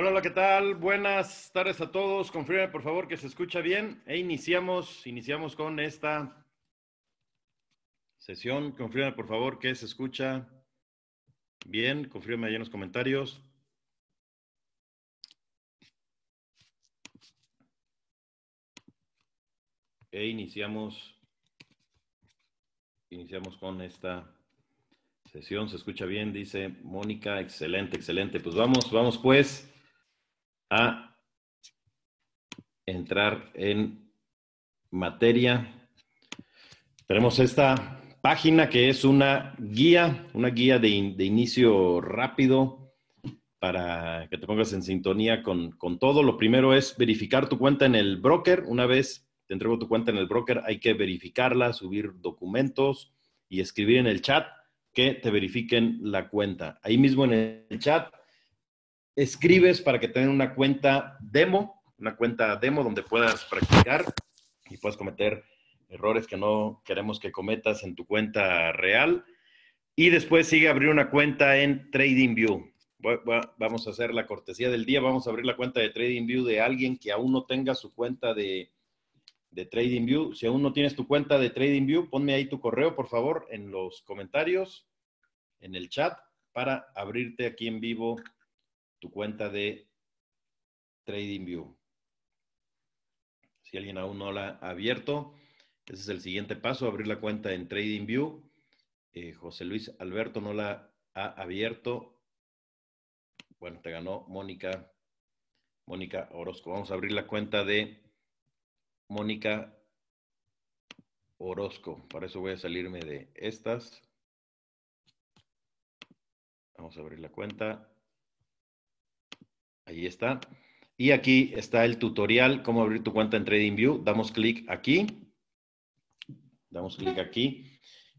Hola, hola, ¿qué tal? Buenas tardes a todos. Confirme, por favor, que se escucha bien. E iniciamos, iniciamos con esta sesión. Confirme, por favor, que se escucha bien. Confirme ahí en los comentarios. E iniciamos, iniciamos con esta sesión. Se escucha bien, dice Mónica. Excelente, excelente. Pues vamos, vamos pues a entrar en materia. Tenemos esta página que es una guía, una guía de, inicio rápido para que te pongas en sintonía con, con, todo. Lo primero es verificar tu cuenta en el broker. Una vez te entrego tu cuenta en el broker, hay que verificarla, subir documentos y escribir en el chat que te verifiquen la cuenta. Ahí mismo en el chat escribes para que tengan una cuenta demo, una cuenta demo donde puedas practicar y puedas cometer errores que no queremos que cometas en tu cuenta real. Y después sigue abrir una cuenta en TradingView. Vamos a hacer la cortesía del día. Vamos a abrir la cuenta de TradingView de alguien que aún no tenga su cuenta de, de TradingView. Si aún no tienes tu cuenta de TradingView, ponme ahí tu correo, por favor, en los comentarios, en el chat, para abrirte aquí en vivo tu cuenta de TradingView. Si alguien aún no la ha abierto, ese es el siguiente paso, abrir la cuenta en TradingView. Eh, José Luis Alberto no la ha abierto. Bueno, te ganó Mónica, Mónica Orozco. Vamos a abrir la cuenta de Mónica Orozco. Para eso voy a salirme de estas. Vamos a abrir la cuenta. Ahí está. Y aquí está el tutorial, cómo abrir tu cuenta en TradingView. Damos clic aquí. Damos clic aquí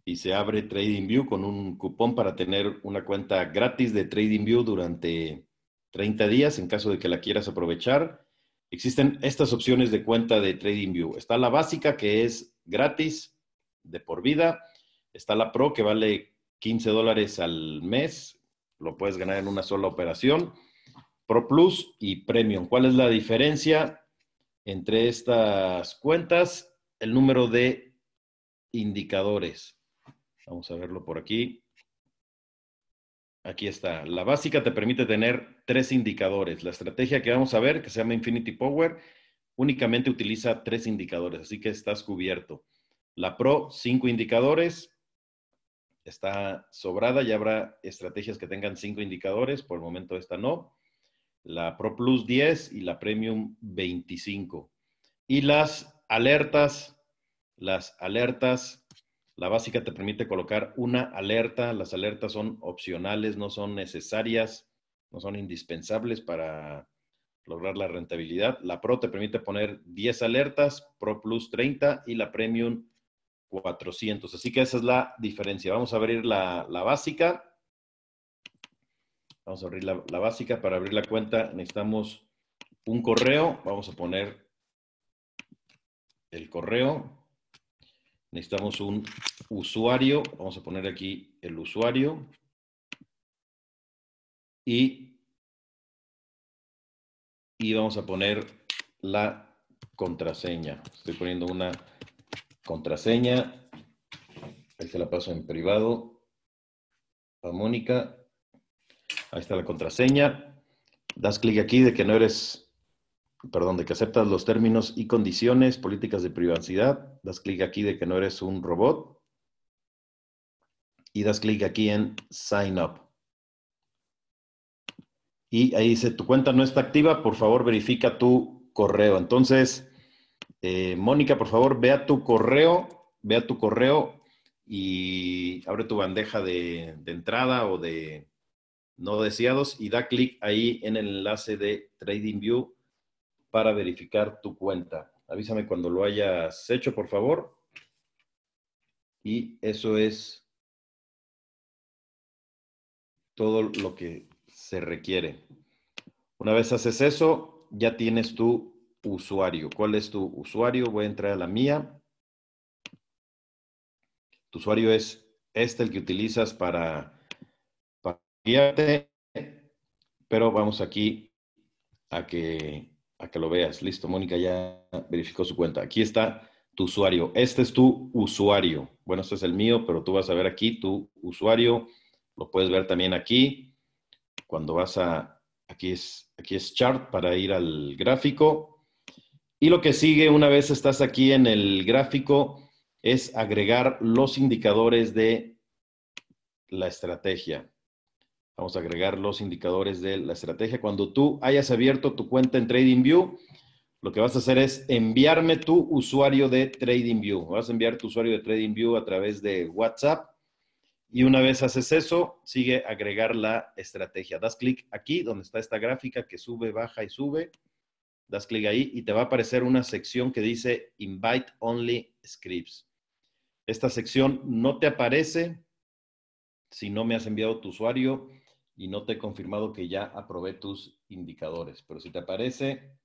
y se abre TradingView con un cupón para tener una cuenta gratis de TradingView durante 30 días en caso de que la quieras aprovechar. Existen estas opciones de cuenta de TradingView. Está la básica que es gratis de por vida. Está la Pro que vale 15 dólares al mes. Lo puedes ganar en una sola operación. Pro Plus y Premium. ¿Cuál es la diferencia entre estas cuentas? El número de indicadores. Vamos a verlo por aquí. Aquí está. La básica te permite tener tres indicadores. La estrategia que vamos a ver, que se llama Infinity Power, únicamente utiliza tres indicadores, así que estás cubierto. La Pro, cinco indicadores. Está sobrada, ya habrá estrategias que tengan cinco indicadores, por el momento esta no la Pro Plus 10 y la Premium 25. Y las alertas, las alertas, la básica te permite colocar una alerta, las alertas son opcionales, no son necesarias, no son indispensables para lograr la rentabilidad. La Pro te permite poner 10 alertas, Pro Plus 30 y la Premium 400. Así que esa es la diferencia. Vamos a abrir la, la básica Vamos a abrir la, básica. Para abrir la cuenta necesitamos un correo. Vamos a poner el correo. Necesitamos un usuario. Vamos a poner aquí el usuario. Y, y vamos a poner la contraseña. Estoy poniendo una contraseña. Ahí se la paso en privado a Mónica Ahí está la contraseña. Das clic aquí de que no eres, perdón, de que aceptas los términos y condiciones, políticas de privacidad. Das clic aquí de que no eres un robot. Y das clic aquí en Sign Up. Y ahí dice, tu cuenta no está activa, por favor verifica tu correo. Entonces, eh, Mónica, por favor, vea tu correo, vea tu correo y abre tu bandeja de entrada o de, no deseados y da clic ahí en el enlace de TradingView para verificar tu cuenta. Avísame cuando lo hayas hecho, por favor. Y eso es todo lo que se requiere. Una vez haces eso, ya tienes tu usuario. ¿Cuál es tu usuario? Voy a entrar a la mía. Tu usuario es este, el que utilizas para pero vamos aquí a que, a que lo veas. Listo, Mónica ya verificó su cuenta. Aquí está tu usuario. Este es tu usuario. Bueno, este es el mío, pero tú vas a ver aquí tu usuario. Lo puedes ver también aquí. Cuando vas a, aquí es, aquí es chart para ir al gráfico. Y lo que sigue una vez estás aquí en el gráfico es agregar los indicadores de la estrategia. Vamos a agregar los indicadores de la estrategia. Cuando tú hayas abierto tu cuenta en TradingView, lo que vas a hacer es enviarme tu usuario de TradingView. Vas a enviar tu usuario de TradingView a través de WhatsApp. Y una vez haces eso, sigue agregar la estrategia. Das clic aquí, donde está esta gráfica que sube, baja y sube. Das clic ahí y te va a aparecer una sección que dice Invite Only Scripts. Esta sección no te aparece si no me has enviado tu usuario y no te he confirmado que ya aprobé tus indicadores, pero si te aparece,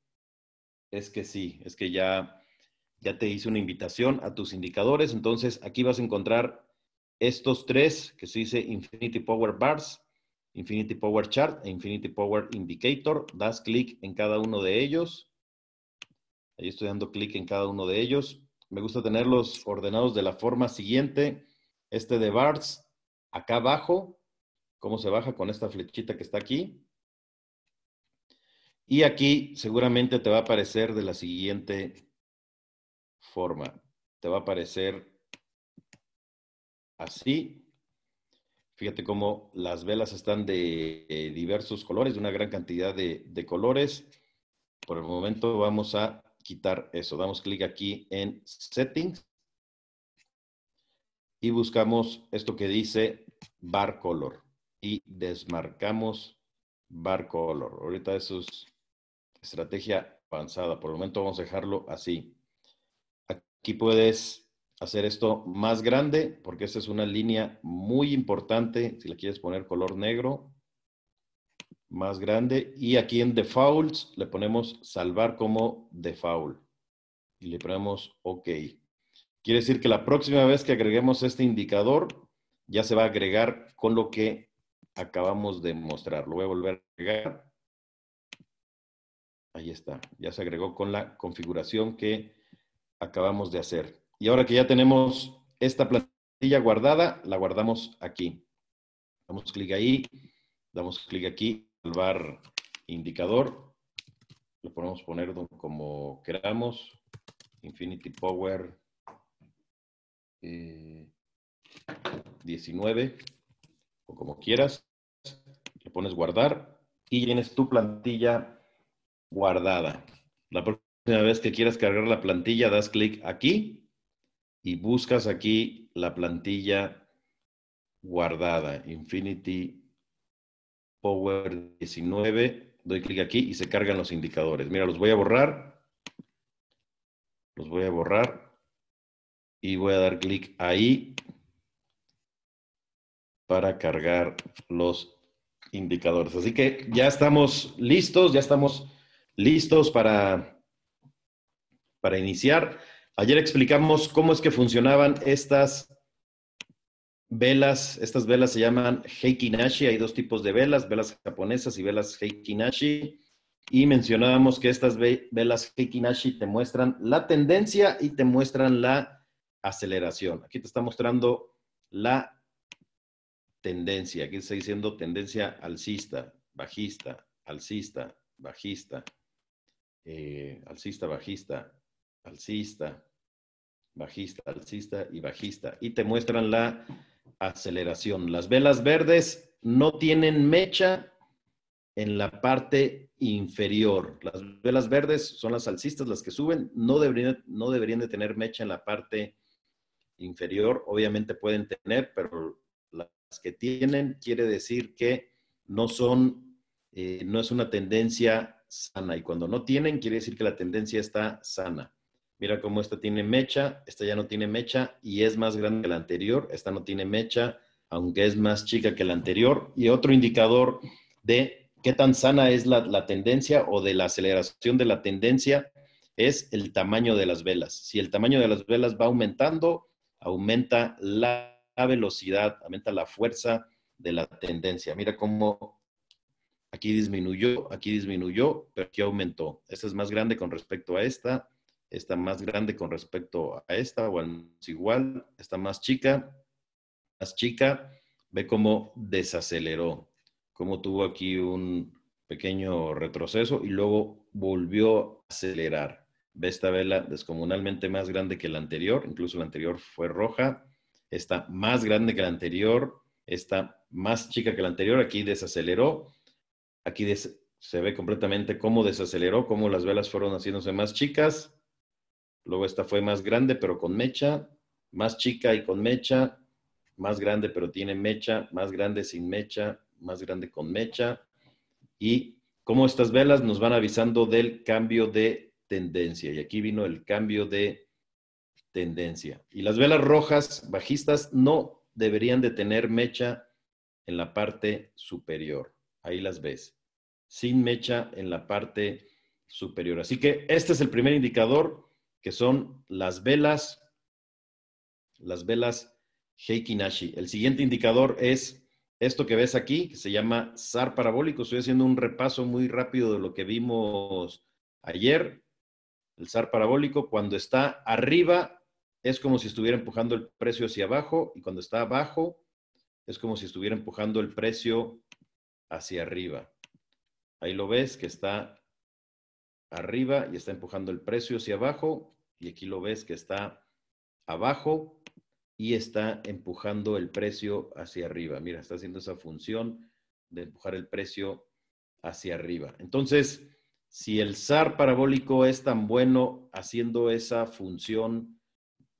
es que sí, es que ya, ya te hice una invitación a tus indicadores, entonces aquí vas a encontrar estos tres que se dice Infinity Power Bars, Infinity Power Chart e Infinity Power Indicator. Das clic en cada uno de ellos. Ahí estoy dando clic en cada uno de ellos. Me gusta tenerlos ordenados de la forma siguiente. Este de bars acá abajo, cómo se baja con esta flechita que está aquí. Y aquí seguramente te va a aparecer de la siguiente forma. Te va a aparecer así. Fíjate cómo las velas están de, eh, diversos colores, de una gran cantidad de colores. Por el momento vamos a quitar eso. Damos clic aquí en Settings y buscamos esto que dice Bar Color y desmarcamos bar color. Ahorita eso es estrategia avanzada. Por el momento vamos a dejarlo así. Aquí puedes hacer esto más grande porque esta es una línea muy importante. Si le quieres poner color negro, más grande. Y aquí en defaults le ponemos salvar como default. Y le ponemos OK. Quiere decir que la próxima vez que agreguemos este indicador, ya se va a agregar con lo que acabamos de mostrar. Lo voy a volver a agregar. Ahí está, ya se agregó con la configuración que acabamos de hacer. Y ahora que ya tenemos esta plantilla guardada, la guardamos aquí. Damos clic ahí, damos clic aquí, salvar indicador. Lo podemos poner como queramos. Infinity Power 19. Eh, o como quieras, le pones guardar y tienes tu plantilla guardada. La próxima vez que quieras cargar la plantilla, das clic aquí y buscas aquí la plantilla guardada, Infinity Power 19. Doy clic aquí y se cargan los indicadores. Mira, los voy a borrar. Los voy a borrar. Y voy a dar clic ahí para cargar los indicadores. Así que ya estamos listos, ya estamos listos para, para iniciar. Ayer explicamos cómo es que funcionaban estas velas. Estas velas se llaman Heikinashi. Hay dos tipos de velas, velas japonesas y velas Heikinashi. Y mencionábamos que estas velas Heikinashi te muestran la tendencia y te muestran la aceleración. Aquí te está mostrando la tendencia, aquí está diciendo tendencia alcista, bajista, alcista, bajista, eh, alcista, bajista, alcista, bajista, alcista y bajista. Y te muestran la aceleración. Las velas verdes no tienen mecha en la parte inferior. Las velas verdes son las alcistas las que suben, no deberían, no deberían de tener mecha en la parte inferior. Obviamente pueden tener, pero que tienen quiere decir que no son, eh, no es una tendencia sana. Y cuando no tienen, quiere decir que la tendencia está sana. Mira cómo esta tiene mecha, esta ya no tiene mecha y es más grande que la anterior. Esta no tiene mecha, aunque es más chica que la anterior. Y otro indicador de qué tan sana es la, la tendencia o de la aceleración de la tendencia es el tamaño de las velas. Si el tamaño de las velas va aumentando, aumenta la velocidad, aumenta la fuerza de la tendencia. Mira cómo aquí disminuyó, aquí disminuyó, pero aquí aumentó. Esta es más grande con respecto a esta, esta más grande con respecto a esta, o al igual, esta más chica, más chica, ve cómo desaceleró, cómo tuvo aquí un pequeño retroceso y luego volvió a acelerar. Ve esta vela descomunalmente más grande que la anterior, incluso la anterior fue roja, está más grande que la anterior, está más chica que la anterior, aquí desaceleró, aquí se ve completamente cómo desaceleró, cómo las velas fueron haciéndose más chicas, luego esta fue más grande pero con mecha, más chica y con mecha, más grande pero tiene mecha, más grande sin mecha, más grande con mecha, y cómo estas velas nos van avisando del cambio de tendencia. Y aquí vino el cambio de tendencia. Y las velas rojas bajistas no deberían de tener mecha en la parte superior. Ahí las ves. Sin mecha en la parte superior. Así que este es el primer indicador que son las velas, las velas Heikinashi. El siguiente indicador es esto que ves aquí, que se llama SAR parabólico. Estoy haciendo un repaso muy rápido de lo que vimos ayer. El SAR parabólico, cuando está arriba es como si estuviera empujando el precio hacia abajo y cuando está abajo es como si estuviera empujando el precio hacia arriba. Ahí lo ves que está arriba y está empujando el precio hacia abajo y aquí lo ves que está abajo y está empujando el precio hacia arriba. Mira, está haciendo esa función de empujar el precio hacia arriba. Entonces, si el SAR parabólico es tan bueno haciendo esa función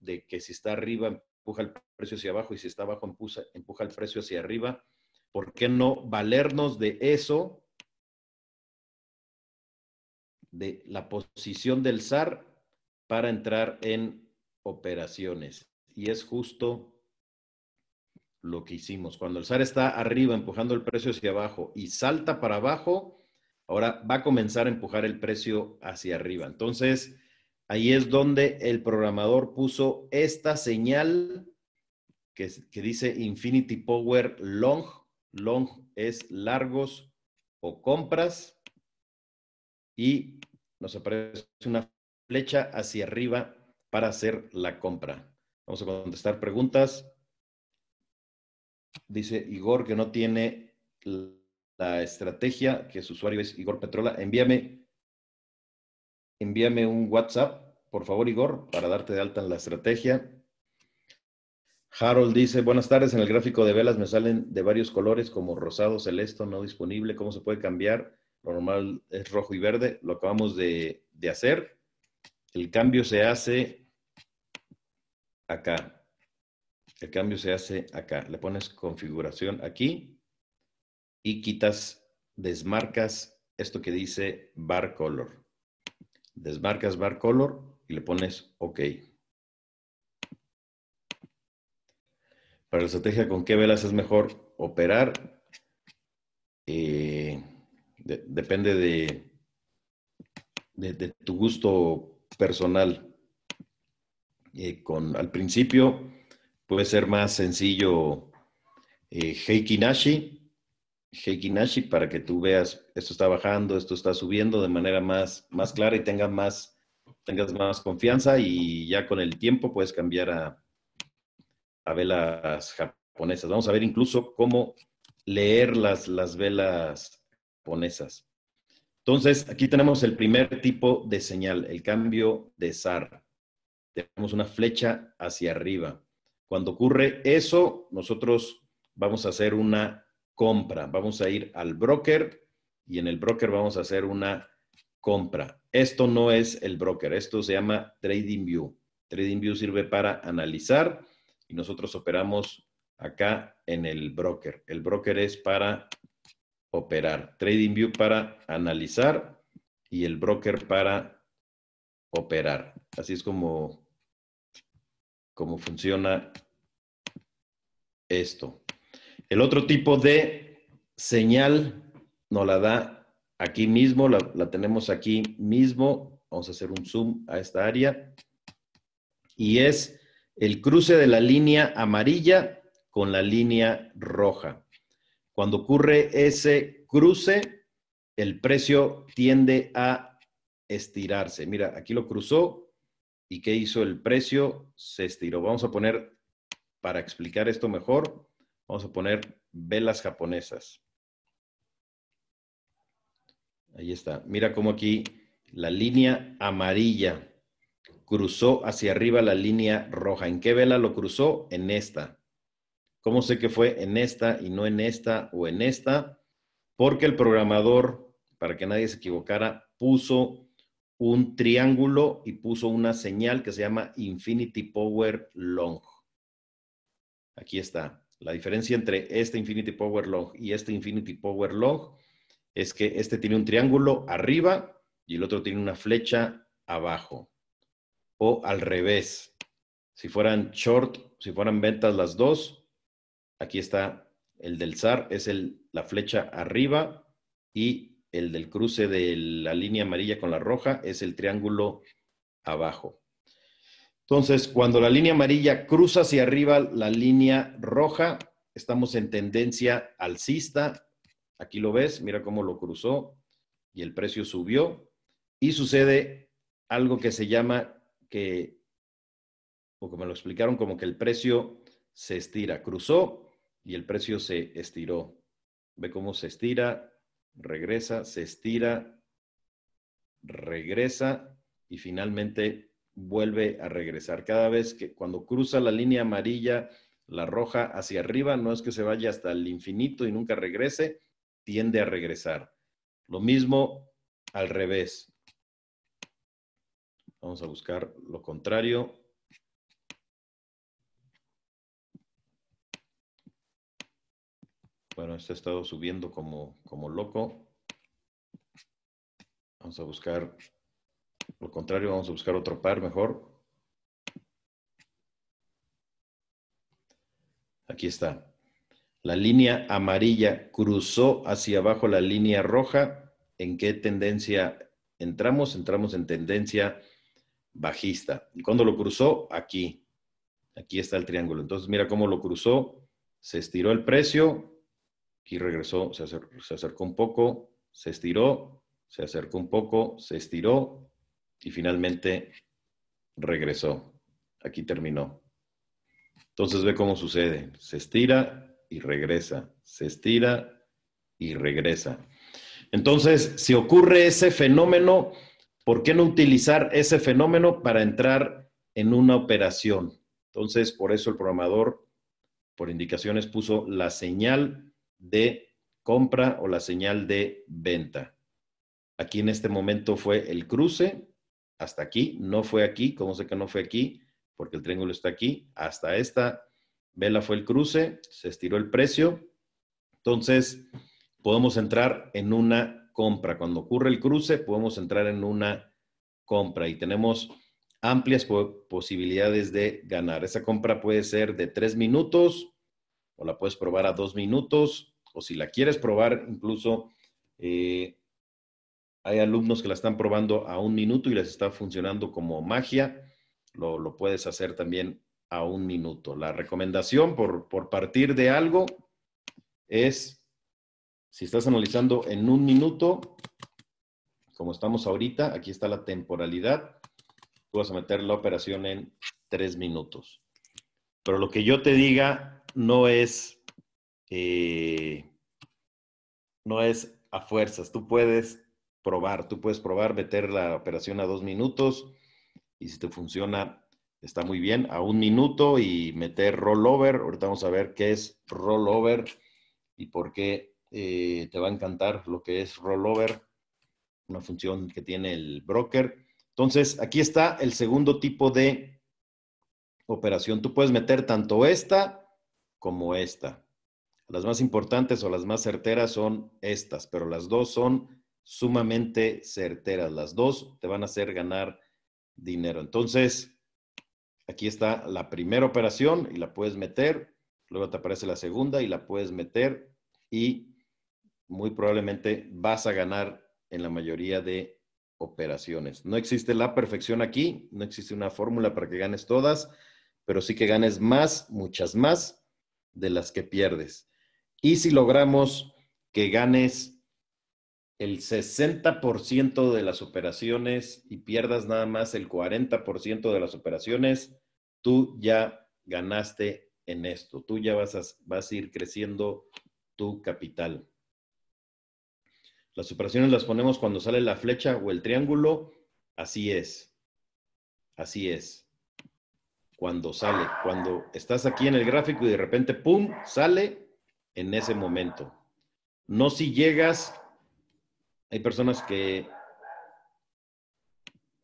de que si está arriba empuja el precio hacia abajo y si está abajo empuja, empuja el precio hacia arriba. ¿Por qué no valernos de eso, de la posición del SAR para entrar en operaciones? Y es justo lo que hicimos. Cuando el SAR está arriba empujando el precio hacia abajo y salta para abajo, ahora va a comenzar a empujar el precio hacia arriba. Entonces, Ahí es donde el programador puso esta señal que, dice Infinity Power Long. Long es largos o compras. Y nos aparece una flecha hacia arriba para hacer la compra. Vamos a contestar preguntas. Dice Igor que no tiene la estrategia, que su usuario es Igor Petrola. Envíame, envíame un WhatsApp por favor, Igor, para darte de alta en la estrategia. Harold dice, buenas tardes, en el gráfico de velas me salen de varios colores como rosado, celeste, no disponible, ¿cómo se puede cambiar? Lo normal es rojo y verde, lo acabamos de, de hacer. El cambio se hace acá. El cambio se hace acá. Le pones configuración aquí y quitas, desmarcas esto que dice bar color. Desmarcas bar color y le pones OK. Para la estrategia con qué velas es mejor operar, eh, depende de, de, tu gusto personal. Eh, con, al principio puede ser más sencillo eh, Heikinashi, Heikinashi para que tú veas esto está bajando, esto está subiendo de manera más, más clara y tenga más tengas más confianza y ya con el tiempo puedes cambiar a, velas japonesas. Vamos a ver incluso cómo leer las, las velas japonesas. Entonces, aquí tenemos el primer tipo de señal, el cambio de SAR. Tenemos una flecha hacia arriba. Cuando ocurre eso, nosotros vamos a hacer una compra. Vamos a ir al broker y en el broker vamos a hacer una compra. Esto no es el broker, esto se llama trading trading TradingView sirve para analizar y nosotros operamos acá en el broker. El broker es para operar, TradingView para analizar y el broker para operar. Así es como, como funciona esto. El otro tipo de señal nos la da aquí mismo, la, tenemos aquí mismo. Vamos a hacer un zoom a esta área. Y es el cruce de la línea amarilla con la línea roja. Cuando ocurre ese cruce, el precio tiende a estirarse. Mira, aquí lo cruzó y ¿qué hizo el precio? Se estiró. Vamos a poner, para explicar esto mejor, vamos a poner velas japonesas. Ahí está. Mira cómo aquí la línea amarilla cruzó hacia arriba la línea roja. ¿En qué vela lo cruzó? En esta. ¿Cómo sé que fue en esta y no en esta o en esta? Porque el programador, para que nadie se equivocara, puso un triángulo y puso una señal que se llama Infinity Power Long. Aquí está. La diferencia entre este Infinity Power Long y este Infinity Power Long es que este tiene un triángulo arriba y el otro tiene una flecha abajo. O al revés. Si fueran short, si fueran ventas las dos, aquí está el del SAR, es el, la flecha arriba y el del cruce de la línea amarilla con la roja es el triángulo abajo. Entonces, cuando la línea amarilla cruza hacia arriba la línea roja, estamos en tendencia alcista Aquí lo ves, mira cómo lo cruzó y el precio subió. Y sucede algo que se llama que, o como lo explicaron, como que el precio se estira. Cruzó y el precio se estiró. Ve cómo se estira, regresa, se estira, regresa y finalmente vuelve a regresar. Cada vez que cuando cruza la línea amarilla, la roja hacia arriba, no es que se vaya hasta el infinito y nunca regrese, tiende a regresar. Lo mismo al revés. Vamos a buscar lo contrario. Bueno, este ha estado subiendo como, como loco. Vamos a buscar lo contrario, vamos a buscar otro par mejor. Aquí está la línea amarilla cruzó hacia abajo la línea roja, ¿en qué tendencia entramos? Entramos en tendencia bajista. ¿Y cuando lo cruzó? Aquí. Aquí está el triángulo. Entonces, mira cómo lo cruzó. Se estiró el precio. Aquí regresó, se acercó, se acercó un poco, se estiró, se acercó un poco, se estiró y finalmente regresó. Aquí terminó. Entonces ve cómo sucede. Se estira, y regresa, se estira y regresa. Entonces, si ocurre ese fenómeno, ¿por qué no utilizar ese fenómeno para entrar en una operación? Entonces, por eso el programador, por indicaciones, puso la señal de compra o la señal de venta. Aquí en este momento fue el cruce, hasta aquí, no fue aquí, ¿cómo sé que no fue aquí? Porque el triángulo está aquí, hasta esta Vela fue el cruce, se estiró el precio. Entonces, podemos entrar en una compra. Cuando ocurre el cruce, podemos entrar en una compra y tenemos amplias posibilidades de ganar. Esa compra puede ser de tres minutos o la puedes probar a dos minutos o si la quieres probar incluso eh, hay alumnos que la están probando a un minuto y les está funcionando como magia. Lo, lo puedes hacer también un minuto. La recomendación por, por partir de algo es, si estás analizando en un minuto, como estamos ahorita, aquí está la temporalidad, tú vas a meter la operación en tres minutos. Pero lo que yo te diga no es, eh, no es a fuerzas, tú puedes probar, tú puedes probar meter la operación a dos minutos y si te funciona, está muy bien, a un minuto y meter rollover. Ahorita vamos a ver qué es rollover y por qué eh, te va a encantar lo que es rollover, una función que tiene el broker. Entonces, aquí está el segundo tipo de operación. Tú puedes meter tanto esta como esta. Las más importantes o las más certeras son estas, pero las dos son sumamente certeras. Las dos te van a hacer ganar dinero. Entonces, Aquí está la primera operación y la puedes meter, luego te aparece la segunda y la puedes meter y muy probablemente vas a ganar en la mayoría de operaciones. No existe la perfección aquí, no existe una fórmula para que ganes todas, pero sí que ganes más, muchas más de las que pierdes. Y si logramos que ganes el 60% de las operaciones y pierdas nada más el 40% de las operaciones, tú ya ganaste en esto. Tú ya vas a, vas a ir creciendo tu capital. Las operaciones las ponemos cuando sale la flecha o el triángulo. Así es. Así es. Cuando sale, cuando estás aquí en el gráfico y de repente, ¡pum!, sale en ese momento. No si llegas hay personas que,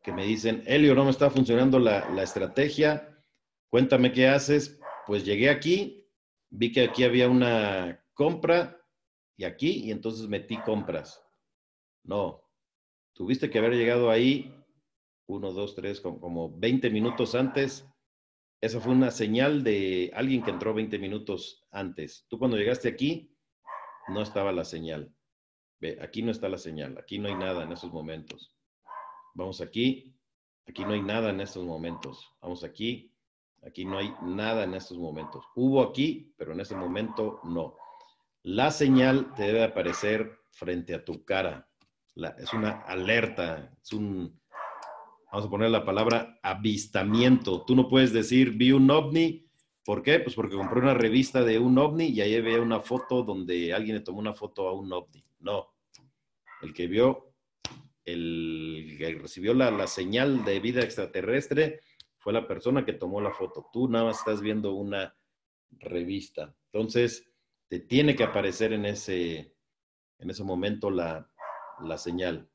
que me dicen, Elio, no me está funcionando la, la estrategia, cuéntame qué haces. Pues llegué aquí, vi que aquí había una compra y aquí, y entonces metí compras. No, tuviste que haber llegado ahí uno, dos, tres, como 20 minutos antes. Esa fue una señal de alguien que entró 20 minutos antes. Tú cuando llegaste aquí, no estaba la señal. Ve, aquí no está la señal, aquí no hay nada en estos momentos. Vamos aquí, aquí no hay nada en estos momentos. Vamos aquí, aquí no hay nada en estos momentos. Hubo aquí, pero en ese momento no. La señal te debe aparecer frente a tu cara. es una alerta, es un, vamos a poner la palabra avistamiento. Tú no puedes decir vi un ovni. ¿Por qué? Pues porque compré una revista de un ovni y ahí veía una foto donde alguien le tomó una foto a un ovni. No. El que vio, el que recibió la, señal de vida extraterrestre fue la persona que tomó la foto. Tú nada más estás viendo una revista. Entonces, te tiene que aparecer en ese, en ese momento la, la señal.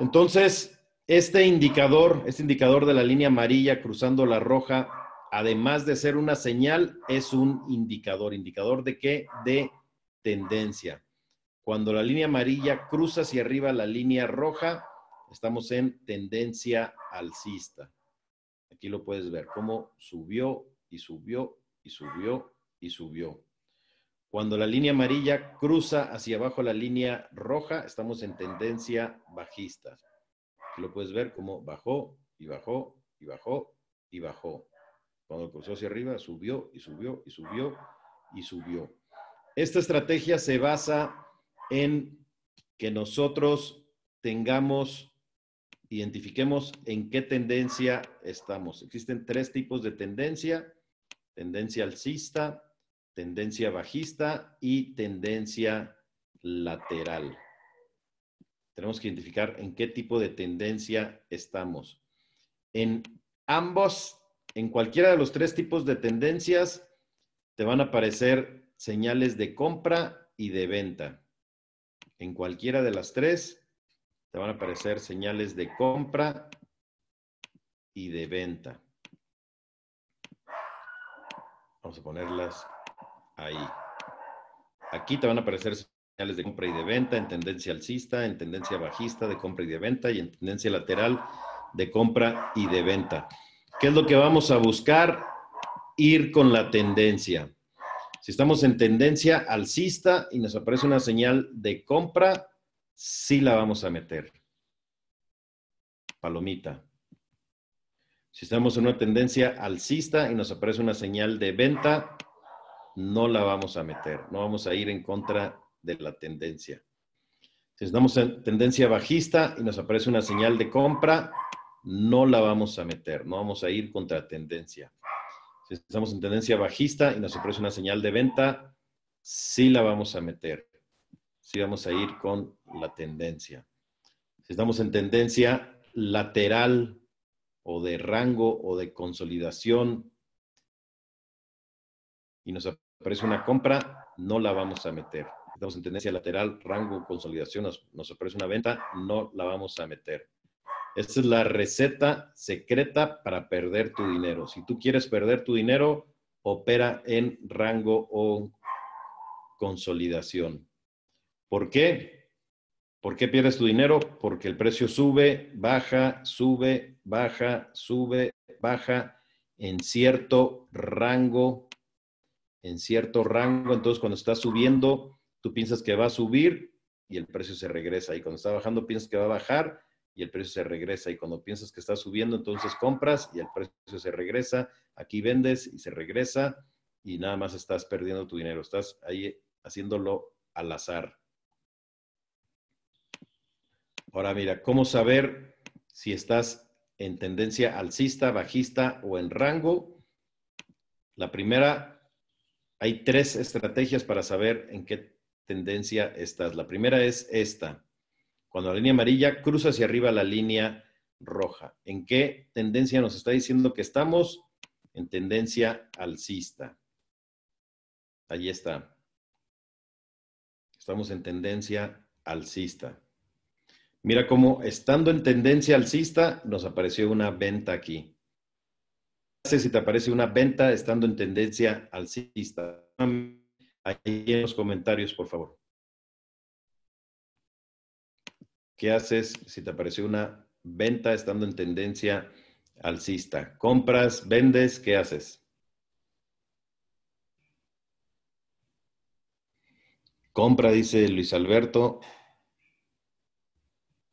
Entonces, este indicador, este indicador de la línea amarilla cruzando la roja, además de ser una señal, es un indicador. ¿Indicador de qué? De tendencia. Cuando la línea amarilla cruza hacia arriba la línea roja, estamos en tendencia alcista. Aquí lo puedes ver, cómo subió y subió y subió y subió. Cuando la línea amarilla cruza hacia abajo la línea roja, estamos en tendencia bajista. Aquí lo puedes ver cómo bajó y bajó y bajó y bajó. Cuando cruzó hacia arriba, subió y subió y subió y subió. Esta estrategia se basa en que nosotros tengamos, identifiquemos en qué tendencia estamos. Existen tres tipos de tendencia, tendencia alcista, tendencia bajista y tendencia lateral. Tenemos que identificar en qué tipo de tendencia estamos. En ambos, en cualquiera de los tres tipos de tendencias, te van a aparecer señales de compra y de venta. En cualquiera de las tres te van a aparecer señales de compra y de venta. Vamos a ponerlas ahí. Aquí te van a aparecer señales de compra y de venta en tendencia alcista, en tendencia bajista de compra y de venta y en tendencia lateral de compra y de venta. ¿Qué es lo que vamos a buscar? Ir con la tendencia. Si estamos en tendencia alcista y nos aparece una señal de compra, sí la vamos a meter. Palomita. Si estamos en una tendencia alcista y nos aparece una señal de venta, no la vamos a meter. No vamos a ir en contra de la tendencia. Si estamos en tendencia bajista y nos aparece una señal de compra, no la vamos a meter. No vamos a ir contra tendencia. Estamos en tendencia bajista y nos ofrece una señal de venta. Sí la vamos a meter. Sí vamos a ir con la tendencia. Si estamos en tendencia lateral o de rango o de consolidación y nos aparece una compra, no la vamos a meter. Estamos en tendencia lateral, rango, consolidación, nos, nos aparece una venta, no la vamos a meter. Esta es la receta secreta para perder tu dinero. Si tú quieres perder tu dinero, opera en rango o consolidación. ¿Por qué? ¿Por qué pierdes tu dinero? Porque el precio sube, baja, sube, baja, sube, baja en cierto rango, en cierto rango. Entonces, cuando está subiendo, tú piensas que va a subir y el precio se regresa. Y cuando está bajando, piensas que va a bajar y el precio se regresa. Y cuando piensas que está subiendo, entonces compras y el precio se regresa. Aquí vendes y se regresa y nada más estás perdiendo tu dinero. Estás ahí haciéndolo al azar. Ahora mira, ¿cómo saber si estás en tendencia alcista, bajista o en rango? La primera, hay tres estrategias para saber en qué tendencia estás. La primera es esta cuando la línea amarilla cruza hacia arriba la línea roja. ¿En qué tendencia nos está diciendo que estamos? En tendencia alcista. Allí está. Estamos en tendencia alcista. Mira cómo estando en tendencia alcista nos apareció una venta aquí. No sé si te aparece una venta estando en tendencia alcista. Ahí en los comentarios, por favor. ¿Qué haces si te aparece una venta estando en tendencia alcista? ¿Compras, vendes? ¿Qué haces? Compra, dice Luis Alberto.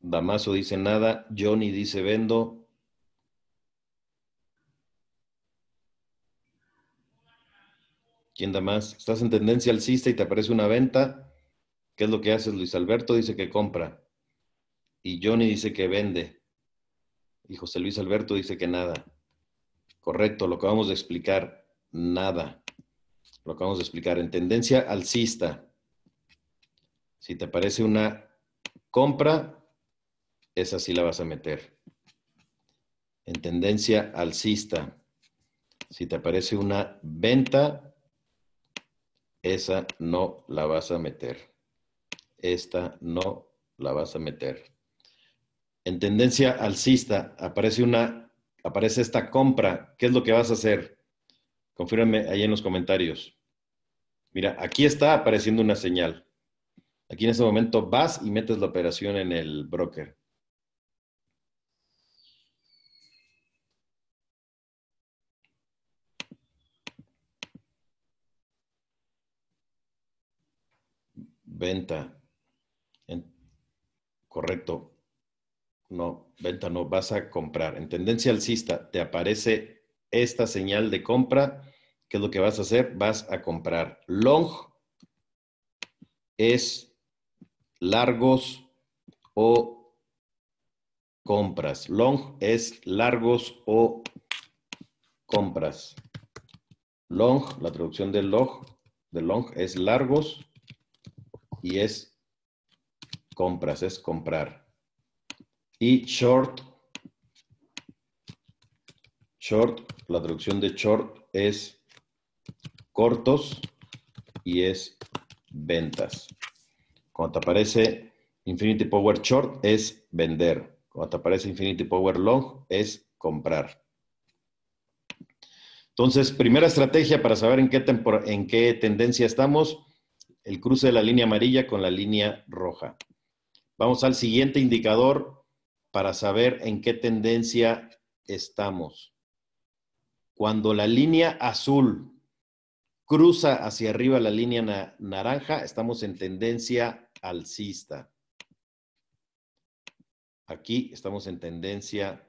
Damaso dice nada. Johnny dice vendo. ¿Quién da más? Estás en tendencia alcista y te aparece una venta. ¿Qué es lo que haces, Luis Alberto? Dice que compra. Y Johnny dice que vende. Y José Luis Alberto dice que nada. Correcto, lo que vamos a explicar, nada. Lo que vamos a explicar. En tendencia alcista, si te parece una compra, esa sí la vas a meter. En tendencia alcista, si te aparece una venta, esa no la vas a meter. Esta no la vas a meter en tendencia alcista aparece una aparece esta compra, ¿qué es lo que vas a hacer? Confírame ahí en los comentarios. Mira, aquí está apareciendo una señal. Aquí en este momento vas y metes la operación en el broker. Venta. correcto no, venta no, vas a comprar. En tendencia alcista te aparece esta señal de compra. ¿Qué es lo que vas a hacer? Vas a comprar. Long es largos o compras. Long es largos o compras. Long, la traducción de long, de long es largos y es compras, es comprar. Y short, short, la traducción de short es cortos y es ventas. Cuando te aparece Infinity Power Short es vender. Cuando te aparece Infinity Power Long es comprar. Entonces, primera estrategia para saber en qué, en qué tendencia estamos, el cruce de la línea amarilla con la línea roja. Vamos al siguiente indicador, para saber en qué tendencia estamos. Cuando la línea azul cruza hacia arriba la línea naranja, estamos en tendencia alcista. Aquí estamos en tendencia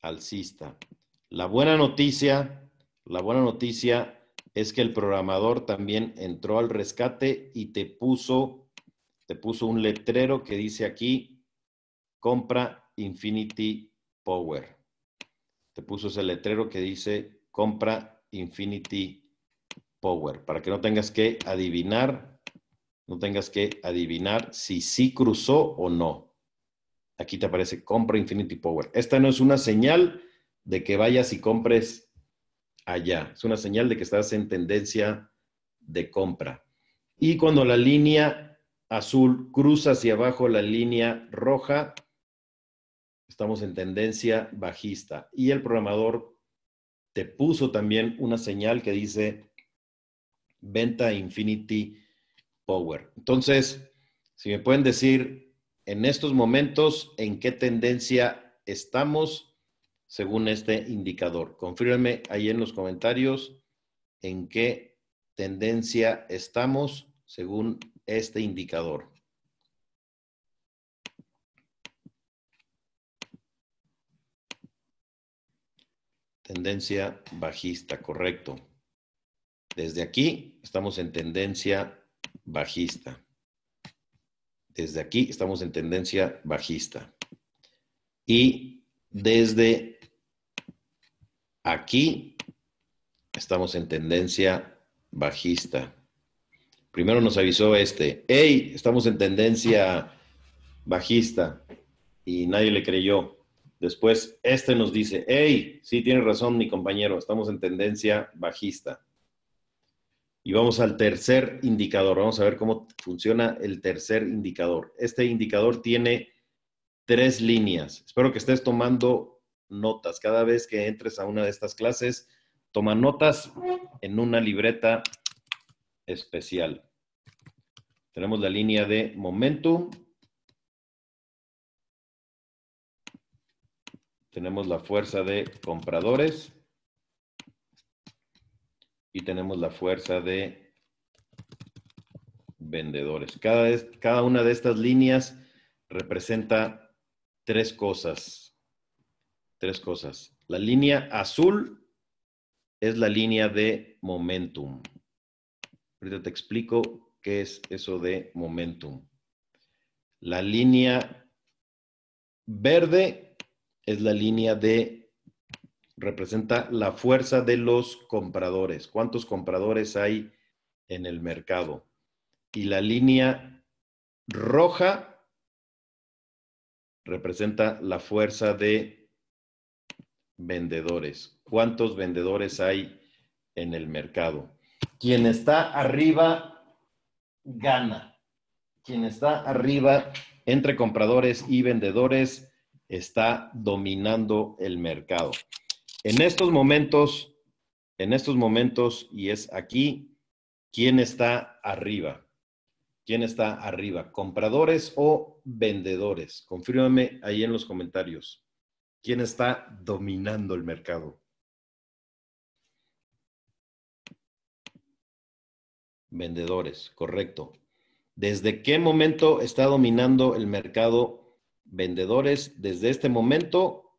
alcista. La buena noticia, la buena noticia es que el programador también entró al rescate y te puso, te puso un letrero que dice aquí, compra Infinity Power. Te puso ese letrero que dice compra Infinity Power, para que no tengas que adivinar, no tengas que adivinar si sí cruzó o no. Aquí te aparece compra Infinity Power. Esta no es una señal de que vayas y compres allá. Es una señal de que estás en tendencia de compra. Y cuando la línea azul cruza hacia abajo la línea roja, estamos en tendencia bajista. Y el programador te puso también una señal que dice venta Infinity Power. Entonces, si me pueden decir en estos momentos en qué tendencia estamos según este indicador. Confírmenme ahí en los comentarios en qué tendencia estamos según este indicador. Tendencia bajista, correcto. Desde aquí estamos en tendencia bajista. Desde aquí estamos en tendencia bajista. Y desde aquí estamos en tendencia bajista. Primero nos avisó este, hey, estamos en tendencia bajista. Y nadie le creyó. Después, este nos dice, hey, sí, tienes razón mi compañero, estamos en tendencia bajista. Y vamos al tercer indicador, vamos a ver cómo funciona el tercer indicador. Este indicador tiene tres líneas. Espero que estés tomando notas. Cada vez que entres a una de estas clases, toma notas en una libreta especial. Tenemos la línea de momentum, tenemos la fuerza de compradores y tenemos la fuerza de vendedores. Cada, una de estas líneas representa tres cosas. Tres cosas. La línea azul es la línea de momentum. Ahorita te explico qué es eso de momentum. La línea verde es la línea de, representa la fuerza de los compradores, cuántos compradores hay en el mercado. Y la línea roja representa la fuerza de vendedores, cuántos vendedores hay en el mercado. Quien está arriba gana. Quien está arriba entre compradores y vendedores está dominando el mercado. En estos momentos, en estos momentos, y es aquí, ¿quién está arriba? ¿Quién está arriba? ¿Compradores o vendedores? Confírmame ahí en los comentarios. ¿Quién está dominando el mercado? Vendedores, correcto. ¿Desde qué momento está dominando el mercado vendedores desde este momento,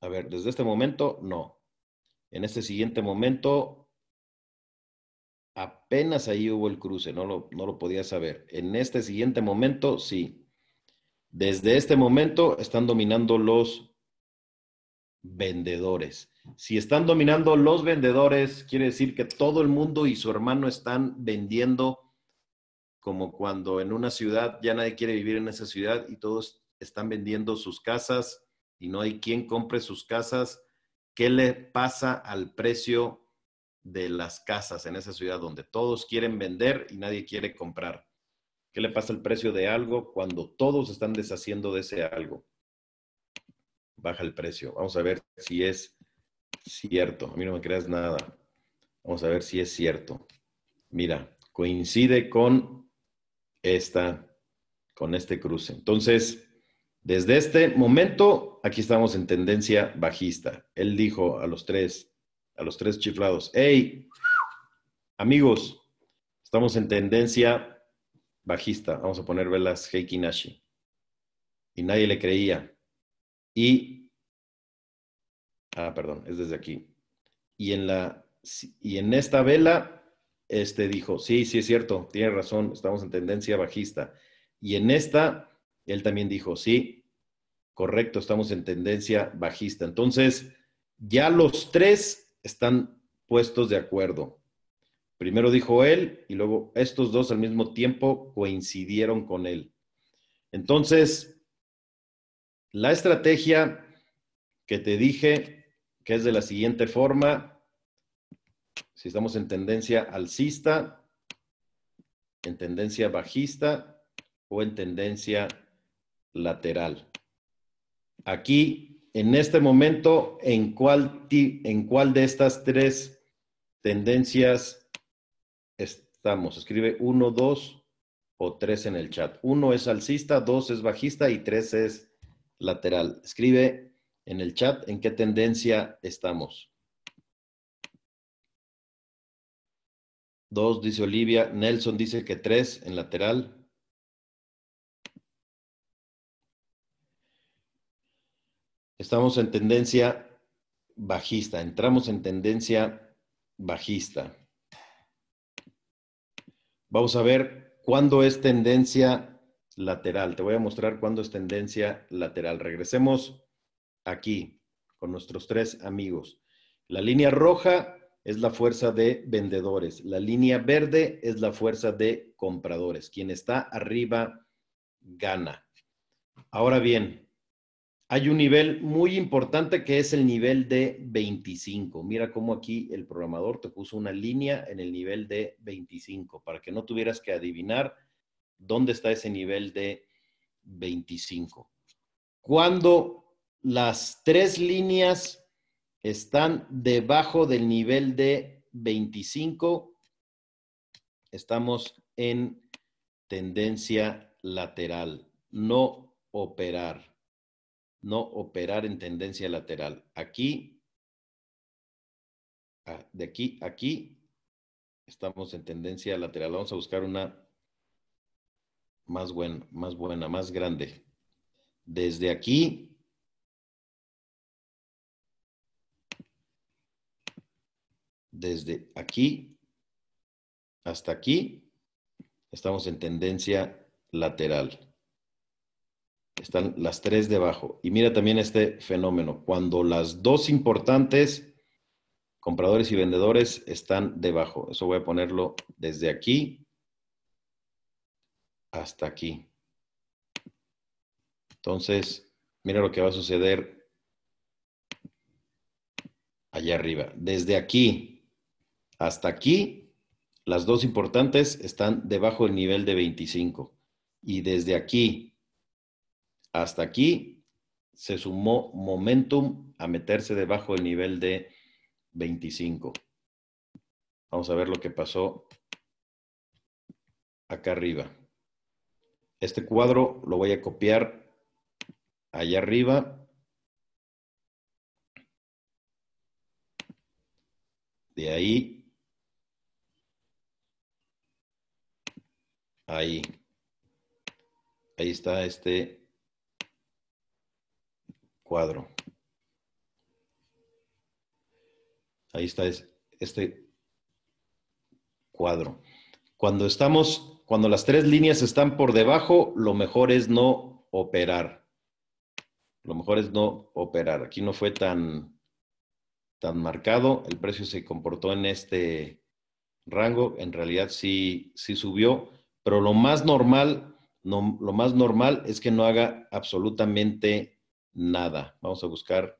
a ver, desde este momento no. En este siguiente momento, apenas ahí hubo el cruce, no lo, no lo podía saber. En este siguiente momento, sí. Desde este momento están dominando los vendedores. Si están dominando los vendedores, quiere decir que todo el mundo y su hermano están vendiendo como cuando en una ciudad ya nadie quiere vivir en esa ciudad y todos están vendiendo sus casas y no hay quien compre sus casas. ¿Qué le pasa al precio de las casas en esa ciudad donde todos quieren vender y nadie quiere comprar? ¿Qué le pasa al precio de algo cuando todos están deshaciendo de ese algo? Baja el precio. Vamos a ver si es cierto. A mí no me creas nada. Vamos a ver si es cierto. Mira, coincide con esta, con este cruce. Entonces, desde este momento, aquí estamos en tendencia bajista. Él dijo a los tres, a los tres chiflados, hey, amigos, estamos en tendencia bajista. Vamos a poner velas Heikinashi. Y nadie le creía. Y, ah, perdón, es desde aquí. Y en la, y en esta vela, este dijo, sí, sí es cierto, tiene razón, estamos en tendencia bajista. Y en esta él también dijo, sí, correcto, estamos en tendencia bajista. Entonces, ya los tres están puestos de acuerdo. Primero dijo él y luego estos dos al mismo tiempo coincidieron con él. Entonces, la estrategia que te dije, que es de la siguiente forma, si estamos en tendencia alcista, en tendencia bajista o en tendencia lateral. Aquí, en este momento, ¿en cuál, en cuál de estas tres tendencias estamos? Escribe uno, dos o tres en el chat. Uno es alcista, dos es bajista y tres es lateral. Escribe en el chat en qué tendencia estamos. Dos, dice Olivia. Nelson dice que tres en lateral. Estamos en tendencia bajista, entramos en tendencia bajista. Vamos a ver cuándo es tendencia lateral. Te voy a mostrar cuándo es tendencia lateral. Regresemos aquí con nuestros tres amigos. La línea roja es la fuerza de vendedores. La línea verde es la fuerza de compradores. Quien está arriba gana. Ahora bien, hay un nivel muy importante que es el nivel de 25. Mira cómo aquí el programador te puso una línea en el nivel de 25 para que no tuvieras que adivinar dónde está ese nivel de 25. Cuando las tres líneas están debajo del nivel de 25, estamos en tendencia lateral, no operar no operar en tendencia lateral. Aquí, ah, de aquí aquí, estamos en tendencia lateral. Vamos a buscar una más buena, más buena, más grande. Desde aquí. Desde aquí hasta aquí estamos en tendencia lateral. Están las tres debajo. Y mira también este fenómeno. Cuando las dos importantes, compradores y vendedores, están debajo. Eso voy a ponerlo desde aquí hasta aquí. Entonces, mira lo que va a suceder allá arriba. Desde aquí hasta aquí, las dos importantes están debajo del nivel de 25. Y desde aquí hasta aquí se sumó momentum a meterse debajo del nivel de 25. Vamos a ver lo que pasó acá arriba. Este cuadro lo voy a copiar allá arriba. De ahí. Ahí. Ahí está este cuadro. Ahí está este cuadro. Cuando estamos, cuando las tres líneas están por debajo, lo mejor es no operar. Lo mejor es no operar. Aquí no fue tan, tan marcado. El precio se comportó en este rango. En realidad sí, sí subió. Pero lo más normal, no, lo más normal es que no haga absolutamente nada. Vamos a buscar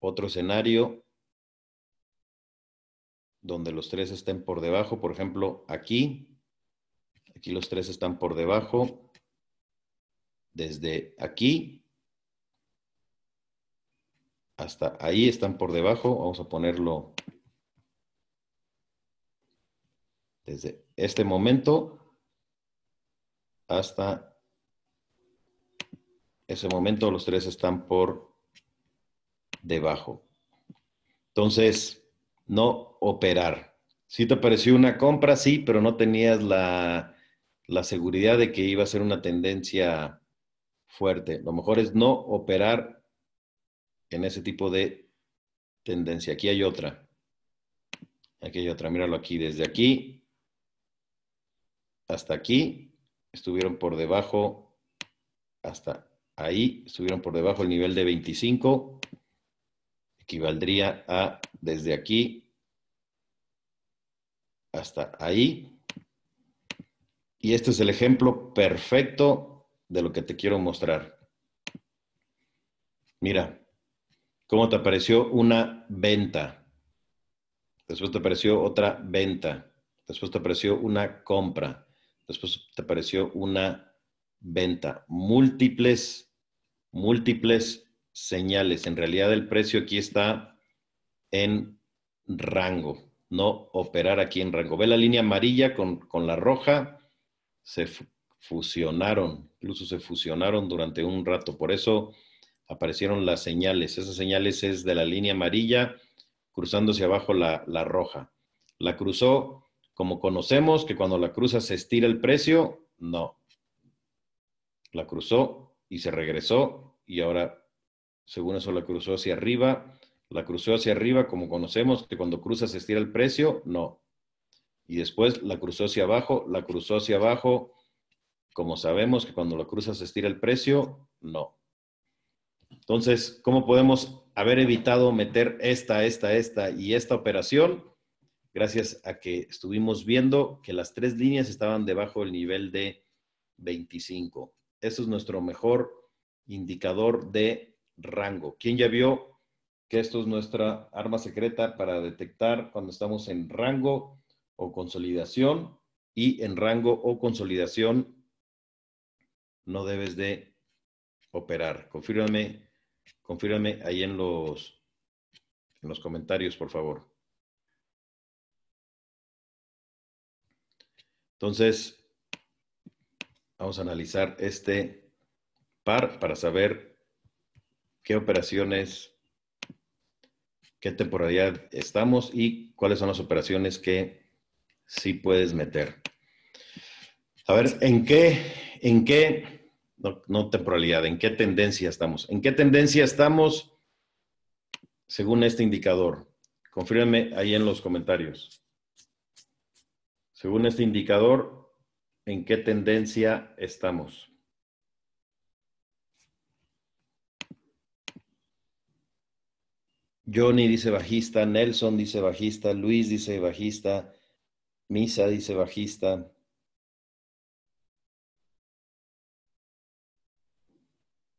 otro escenario donde los tres estén por debajo. Por ejemplo, aquí. Aquí los tres están por debajo. Desde aquí hasta ahí están por debajo. Vamos a ponerlo desde este momento hasta ese momento los tres están por debajo. Entonces, no operar. Si te pareció una compra, sí, pero no tenías la, la seguridad de que iba a ser una tendencia fuerte. Lo mejor es no operar en ese tipo de tendencia. Aquí hay otra. Aquí hay otra. Míralo aquí. Desde aquí hasta aquí estuvieron por debajo hasta ahí estuvieron por debajo del nivel de 25, equivaldría a desde aquí hasta ahí. Y este es el ejemplo perfecto de lo que te quiero mostrar. Mira, cómo te apareció una venta. Después te apareció otra venta. Después te apareció una compra. Después te apareció una venta. Múltiples múltiples señales. En realidad el precio aquí está en rango, no operar aquí en rango. Ve la línea amarilla con, la roja, se fusionaron, incluso se fusionaron durante un rato. Por eso aparecieron las señales. Esas señales es de la línea amarilla cruzándose abajo la, la roja. La cruzó, como conocemos, que cuando la cruza se estira el precio, no. La cruzó y se regresó y ahora, según eso, la cruzó hacia arriba. La cruzó hacia arriba, como conocemos, que cuando cruza se estira el precio, no. Y después la cruzó hacia abajo, la cruzó hacia abajo, como sabemos que cuando la cruzas se estira el precio, no. Entonces, ¿cómo podemos haber evitado meter esta, esta, esta y esta operación? Gracias a que estuvimos viendo que las tres líneas estaban debajo del nivel de 25. Eso es nuestro mejor indicador de rango. ¿Quién ya vio que esto es nuestra arma secreta para detectar cuando estamos en rango o consolidación? Y en rango o consolidación no debes de operar. Confírame, ahí en los, en los comentarios, por favor. Entonces, vamos a analizar este para saber qué operaciones, qué temporalidad estamos y cuáles son las operaciones que sí puedes meter. A ver, ¿en qué, en qué, no, temporalidad, en qué tendencia estamos? ¿En qué tendencia estamos según este indicador? Confírmenme ahí en los comentarios. Según este indicador, ¿en qué tendencia estamos? Johnny dice bajista, Nelson dice bajista, Luis dice bajista, Misa dice bajista.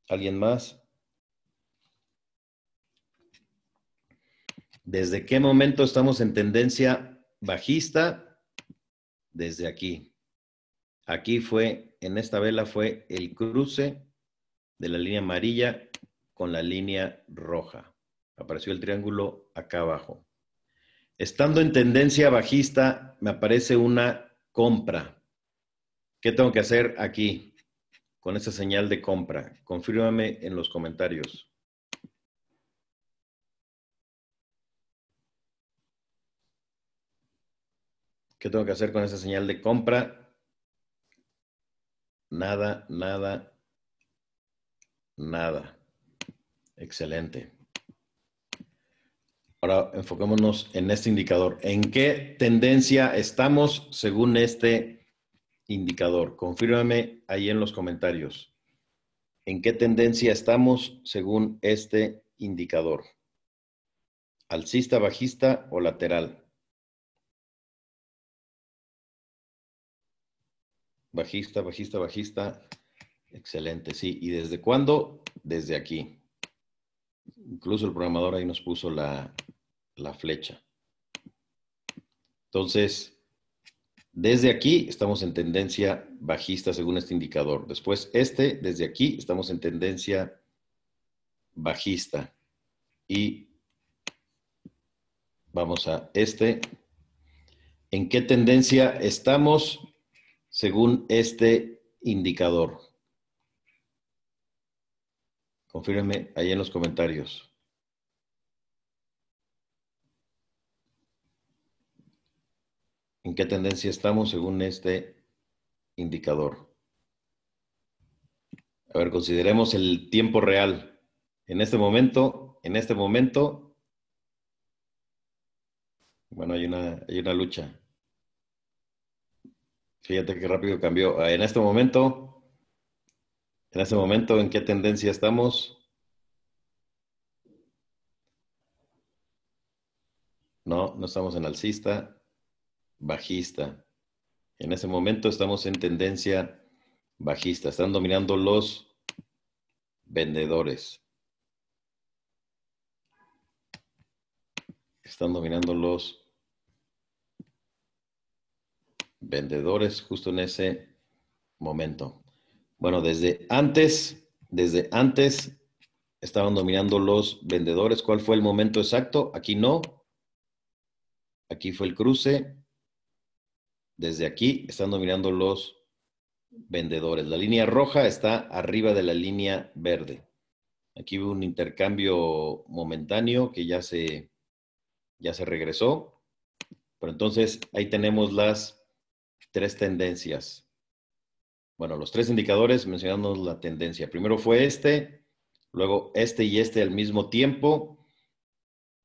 ¿Alguien más? ¿Desde qué momento estamos en tendencia bajista? Desde aquí. Aquí fue, en esta vela fue el cruce de la línea amarilla con la línea roja apareció el triángulo acá abajo. Estando en tendencia bajista, me aparece una compra. ¿Qué tengo que hacer aquí con esa señal de compra? Confírmame en los comentarios. ¿Qué tengo que hacer con esa señal de compra? Nada, nada, nada. Excelente. Ahora enfocémonos en este indicador. ¿En qué tendencia estamos según este indicador? Confírmame ahí en los comentarios. ¿En qué tendencia estamos según este indicador? ¿Alcista, bajista o lateral? Bajista, bajista, bajista. Excelente, sí. ¿Y desde cuándo? Desde aquí. Incluso el programador ahí nos puso la, flecha. Entonces, desde aquí estamos en tendencia bajista según este indicador. Después este, desde aquí estamos en tendencia bajista. Y vamos a este. ¿En qué tendencia estamos según este indicador? Confírmenme ahí en los comentarios. ¿En qué tendencia estamos según este indicador? A ver, consideremos el tiempo real. En este momento, en este momento, bueno, hay una, hay una lucha. Fíjate qué rápido cambió. Ah, en este momento, en ese momento, ¿en qué tendencia estamos? No, no estamos en alcista, bajista. En ese momento estamos en tendencia bajista. Están dominando los vendedores. Están dominando los vendedores justo en ese momento. Bueno, desde antes, desde antes estaban dominando los vendedores. ¿Cuál fue el momento exacto? Aquí no. Aquí fue el cruce. Desde aquí están dominando los vendedores. La línea roja está arriba de la línea verde. Aquí hubo un intercambio momentáneo que ya se, ya se regresó. Pero entonces ahí tenemos las tres tendencias bueno, los tres indicadores mencionándonos la tendencia. Primero fue este, luego este y este al mismo tiempo.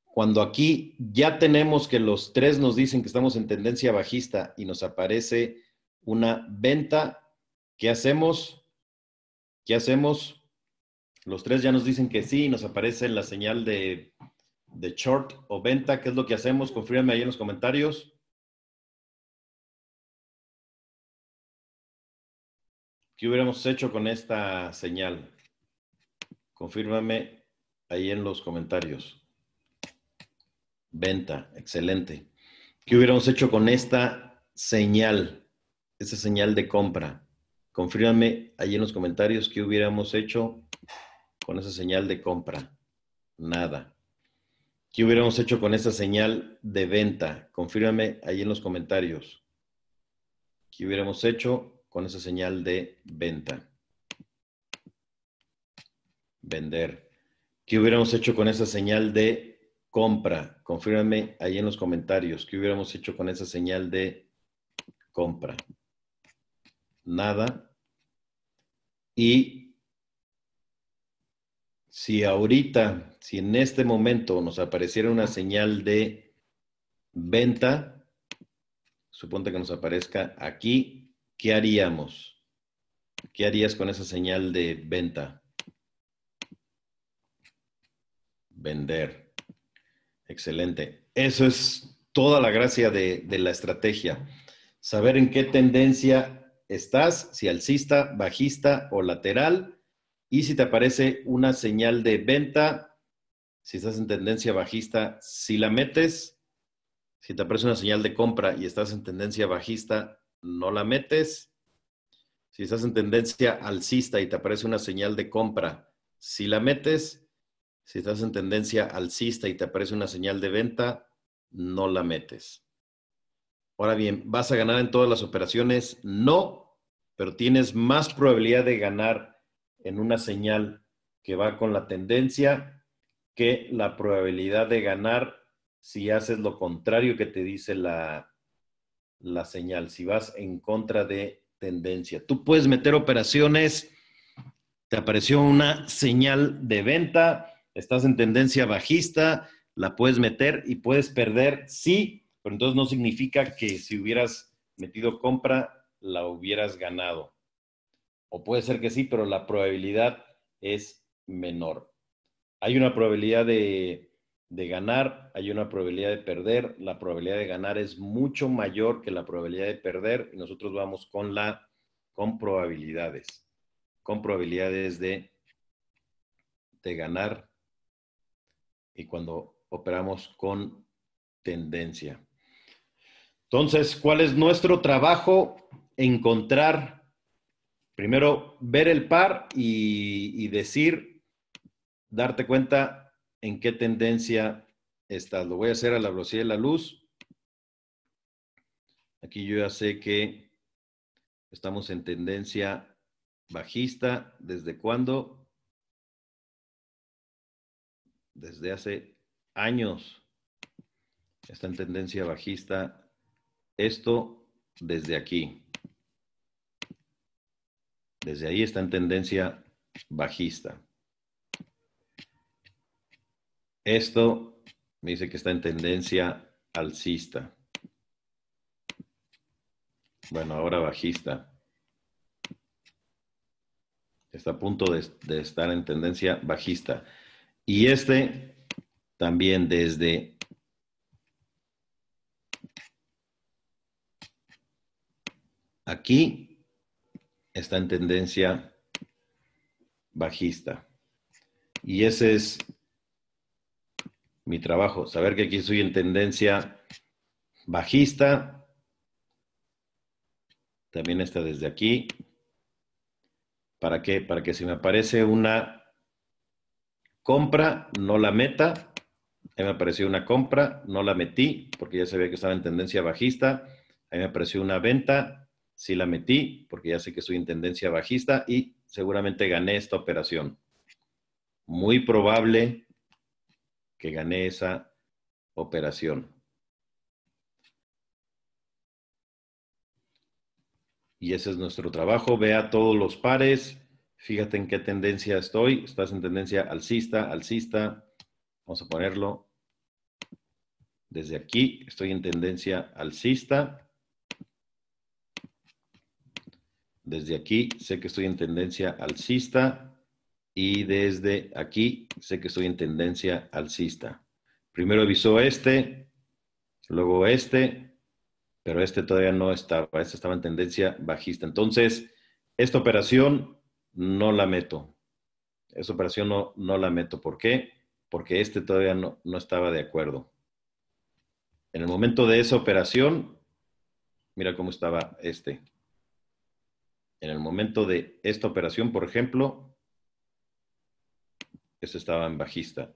Cuando aquí ya tenemos que los tres nos dicen que estamos en tendencia bajista y nos aparece una venta, ¿qué hacemos? ¿Qué hacemos? Los tres ya nos dicen que sí y nos aparece la señal de, de short o venta. ¿Qué es lo que hacemos? Confíenme ahí en los comentarios. ¿Qué hubiéramos hecho con esta señal? Confírmame ahí en los comentarios. Venta, excelente. ¿Qué hubiéramos hecho con esta señal? Esa señal de compra. Confírmame ahí en los comentarios qué hubiéramos hecho con esa señal de compra. Nada. ¿Qué hubiéramos hecho con esa señal de venta? Confírmame ahí en los comentarios. ¿Qué hubiéramos hecho con esa señal de venta. Vender. ¿Qué hubiéramos hecho con esa señal de compra? Confírmame ahí en los comentarios. ¿Qué hubiéramos hecho con esa señal de compra? Nada. Y si ahorita, si en este momento nos apareciera una señal de venta, suponte que nos aparezca aquí ¿qué haríamos? ¿Qué harías con esa señal de venta? Vender. Excelente. Eso es toda la gracia de, la estrategia. Saber en qué tendencia estás, si alcista, bajista o lateral, y si te aparece una señal de venta, si estás en tendencia bajista, si la metes, si te aparece una señal de compra y estás en tendencia bajista, no la metes. Si estás en tendencia alcista y te aparece una señal de compra, si la metes. Si estás en tendencia alcista y te aparece una señal de venta, no la metes. Ahora bien, ¿vas a ganar en todas las operaciones? No, pero tienes más probabilidad de ganar en una señal que va con la tendencia que la probabilidad de ganar si haces lo contrario que te dice la, la señal, si vas en contra de tendencia. Tú puedes meter operaciones, te apareció una señal de venta, estás en tendencia bajista, la puedes meter y puedes perder, sí, pero entonces no significa que si hubieras metido compra, la hubieras ganado. O puede ser que sí, pero la probabilidad es menor. Hay una probabilidad de de ganar, hay una probabilidad de perder. La probabilidad de ganar es mucho mayor que la probabilidad de perder y nosotros vamos con la con probabilidades, con probabilidades de de ganar y cuando operamos con tendencia. Entonces, ¿cuál es nuestro trabajo? Encontrar primero ver el par y, y decir, darte cuenta en qué tendencia estás. Lo voy a hacer a la velocidad de la luz. Aquí yo ya sé que estamos en tendencia bajista. ¿Desde cuándo? Desde hace años está en tendencia bajista. Esto desde aquí. Desde ahí está en tendencia bajista. Esto me dice que está en tendencia alcista. Bueno, ahora bajista. Está a punto de, estar en tendencia bajista. Y este también desde aquí está en tendencia bajista. Y ese es mi trabajo. Saber que aquí estoy en tendencia bajista. También está desde aquí. ¿Para qué? Para que si me aparece una compra, no la meta. Ahí me apareció una compra, no la metí porque ya sabía que estaba en tendencia bajista. Ahí me apareció una venta, sí la metí porque ya sé que estoy en tendencia bajista y seguramente gané esta operación. Muy probable que gané esa operación. Y ese es nuestro trabajo. Vea todos los pares. Fíjate en qué tendencia estoy. Estás en tendencia alcista, alcista. Vamos a ponerlo. Desde aquí estoy en tendencia alcista. Desde aquí sé que estoy en tendencia alcista y desde aquí sé que estoy en tendencia alcista. Primero avisó este, luego este, pero este todavía no estaba, este estaba en tendencia bajista. Entonces, esta operación no la meto. Esta operación no, la meto. ¿Por qué? Porque este todavía no, no estaba de acuerdo. En el momento de esa operación, mira cómo estaba este. En el momento de esta operación, por ejemplo, eso estaba en bajista.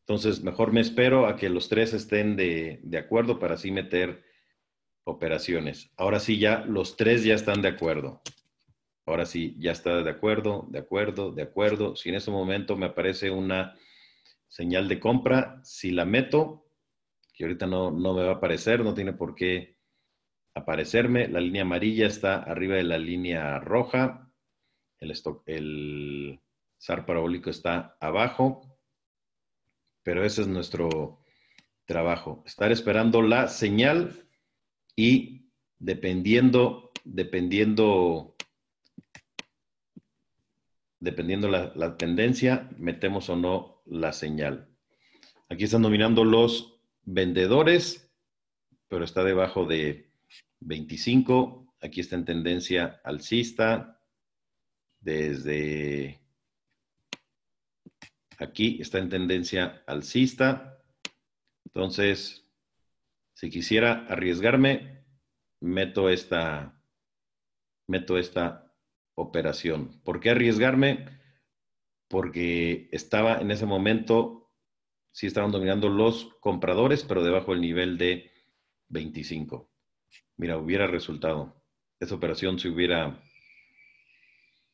Entonces, mejor me espero a que los tres estén de, acuerdo para así meter operaciones. Ahora sí, ya los tres ya están de acuerdo. Ahora sí, ya está de acuerdo, de acuerdo, de acuerdo. Si en ese momento me aparece una señal de compra, si la meto, que ahorita no, no me va a aparecer, no tiene por qué aparecerme. La línea amarilla está arriba de la línea roja. El, stock, el SAR parabólico está abajo, pero ese es nuestro trabajo, estar esperando la señal y dependiendo, dependiendo, dependiendo la, tendencia, metemos o no la señal. Aquí están dominando los vendedores, pero está debajo de 25. Aquí está en tendencia alcista desde Aquí está en tendencia alcista. Entonces, si quisiera arriesgarme, meto esta, meto esta operación. ¿Por qué arriesgarme? Porque estaba en ese momento, sí estaban dominando los compradores, pero debajo del nivel de 25. Mira, hubiera resultado. Esa operación se hubiera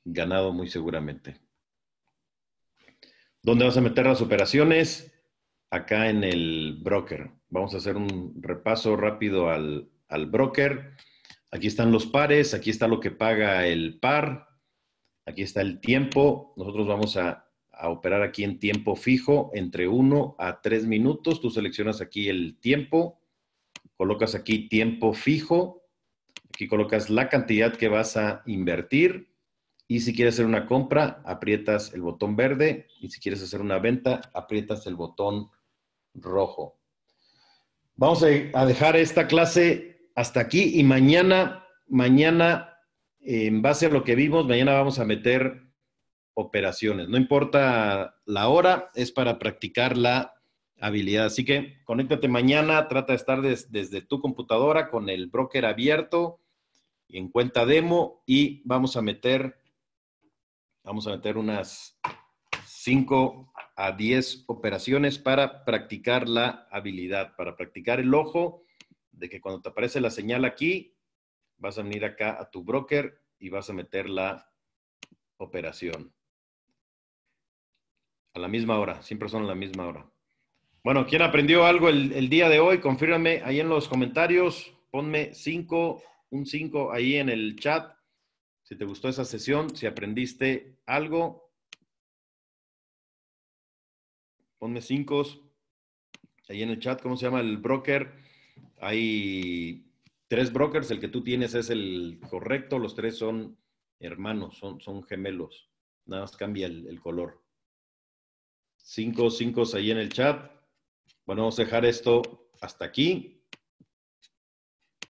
ganado muy seguramente. ¿Dónde vas a meter las operaciones? Acá en el broker. Vamos a hacer un repaso rápido al, broker. Aquí están los pares, aquí está lo que paga el par, aquí está el tiempo. Nosotros vamos a, a operar aquí en tiempo fijo, entre 1 a 3 minutos. Tú seleccionas aquí el tiempo, colocas aquí tiempo fijo, aquí colocas la cantidad que vas a invertir y si quieres hacer una compra, aprietas el botón verde. Y si quieres hacer una venta, aprietas el botón rojo. Vamos a dejar esta clase hasta aquí y mañana, mañana, en base a lo que vimos, mañana vamos a meter operaciones. No importa la hora, es para practicar la habilidad. Así que conéctate mañana, trata de estar desde tu computadora con el broker abierto en cuenta demo y vamos a meter Vamos a meter unas 5 a 10 operaciones para practicar la habilidad, para practicar el ojo, de que cuando te aparece la señal aquí, vas a venir acá a tu broker y vas a meter la operación. A la misma hora, siempre son a la misma hora. Bueno, ¿quién aprendió algo el, día de hoy? Confírame ahí en los comentarios, ponme 5, un 5 ahí en el chat si te gustó esa sesión, si aprendiste algo, ponme cinco. Ahí en el chat, ¿cómo se llama el broker? Hay tres brokers, el que tú tienes es el correcto, los tres son hermanos, son, gemelos. Nada más cambia el, el color. Cinco, cinco ahí en el chat. Bueno, vamos a dejar esto hasta aquí.